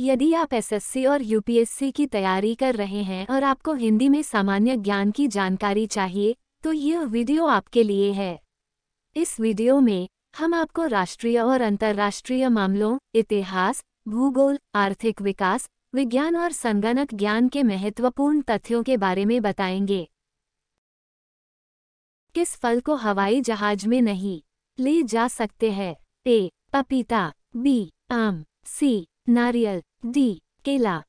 यदि आप एसएससी और यूपीएससी की तैयारी कर रहे हैं और आपको हिंदी में सामान्य ज्ञान की जानकारी चाहिए तो यह वीडियो आपके लिए है इस वीडियो में हम आपको राष्ट्रीय और अंतर्राष्ट्रीय मामलों इतिहास भूगोल आर्थिक विकास विज्ञान और संगणक ज्ञान के महत्वपूर्ण तथ्यों के बारे में बताएंगे किस फल को हवाई जहाज में नहीं ले जा सकते हैं ए पपीता बी आम सी नारियल D. केला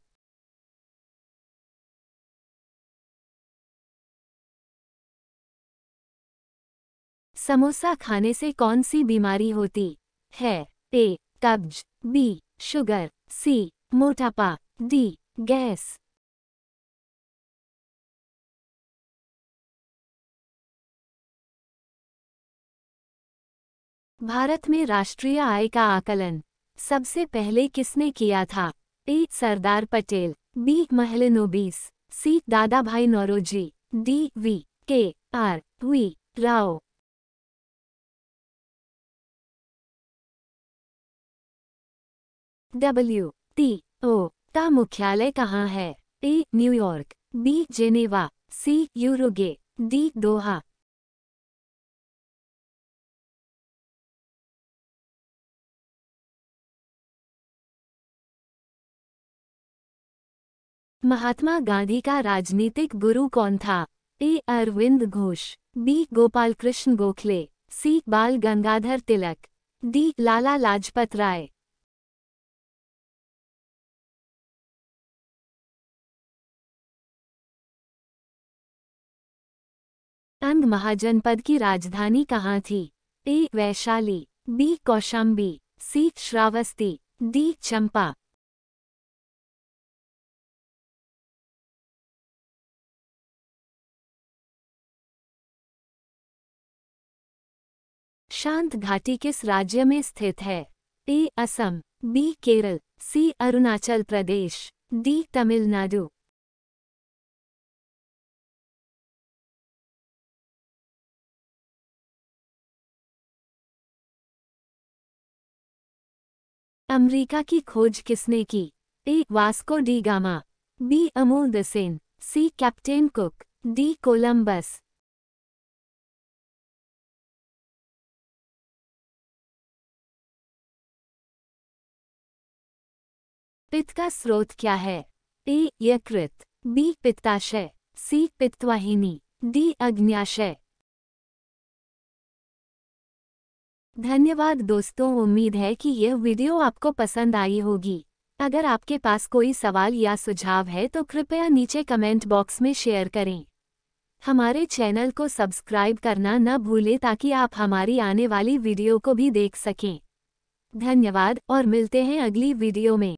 समोसा खाने से कौन सी बीमारी होती है ए कब्ज बी शुगर सी मोटापा डी गैस भारत में राष्ट्रीय आय का आकलन सबसे पहले किसने किया था ए सरदार Patel B महलोबीस C Dadabhai Naoroji D V K R V Rao W T O का मुख्यालय कहाँ है A New York B Geneva C यूरोगे डी दोहा महात्मा गांधी का राजनीतिक गुरु कौन था A Aurobindo Ghosh B Gopal Krishna Gokhale C Bal Gangadhar Tilak D Lala Lajpat Rai Anga महाजनपद की राजधानी कहाँ थी A Vaishali B Kaushambi C Shravasti D Champa शांत घाटी किस राज्य में स्थित है ए Assam B Kerala C Arunachal Pradesh D Tamil Nadu America की खोज किसने की A Vasco da Gama B अमोल दसेन C captain Cook D Columbus पित्त का स्रोत क्या है ए यकृत बी पित्ताशय सी पित्तवाहिनी डी अग्न्याशय धन्यवाद दोस्तों उम्मीद है कि यह वीडियो आपको पसंद आई होगी अगर आपके पास कोई सवाल या सुझाव है तो कृपया नीचे कमेंट बॉक्स में शेयर करें हमारे चैनल को सब्सक्राइब करना न भूलें ताकि आप हमारी आने वाली वीडियो को भी देख सकें धन्यवाद और मिलते हैं अगली वीडियो में